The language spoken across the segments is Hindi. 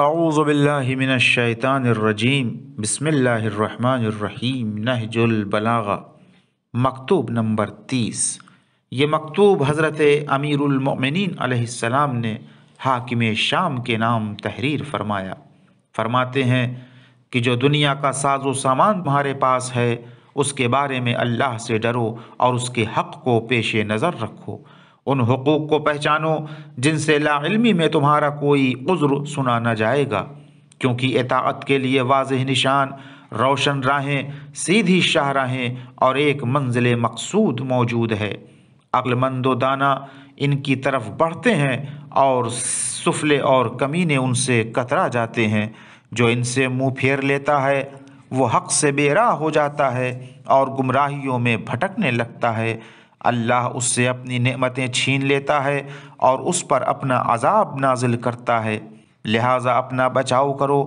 आऊज़बिल्लिमिनशैतानरजीम बसमीम नहजुलबलागा मकतूब नंबर तीस ये मकतूब हज़रत अमीरमिन ने हाकिम शाम के नाम तहरीर फरमाया फरमाते हैं कि जो दुनिया का साजो सामान तुम्हारे पास है उसके बारे में अल्लाह से डरो और उसके हक़ को पेश नज़र रखो उन हकूक़ को पहचानो जिनसे लाइलमी में तुम्हारा कोई उज़्र सुना न जाएगा क्योंकि इताअत के लिए वाज निशान रोशन राहें सीधी शाहराहें और एक मंजिल मकसूद मौजूद है अक्लमंद दाना इनकी तरफ बढ़ते हैं और सुफले और कमीने उनसे कतरा जाते हैं जो इनसे मुंह फेर लेता है वो हक से बेरा हो जाता है और गुमराहियों में भटकने लगता है अल्लाह उससे अपनी नेमतें छीन लेता है और उस पर अपना अजाब नाजिल करता है लिहाजा अपना बचाव करो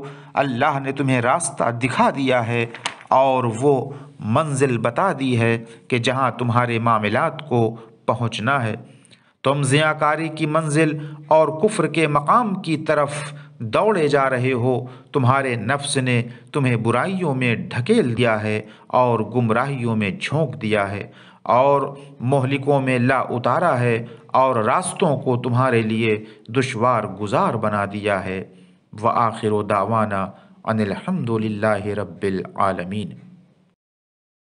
अल्लाह ने तुम्हें रास्ता दिखा दिया है और वो मंजिल बता दी है कि जहाँ तुम्हारे मामलात को पहुँचना है तुम जियाकारी की मंजिल और कुफ्र के मकाम की तरफ़ दौड़े जा रहे हो तुम्हारे नफ्स ने तुम्हें बुराइयों में ढकेल दिया है और गुमराहियों में झोंक दिया है और मोहलिकों में ला उतारा है और रास्तों को तुम्हारे लिए दुशवार गुजार बना दिया है व आखिर दावाना अनिलहमदिल्ला रब्बिल आलमीन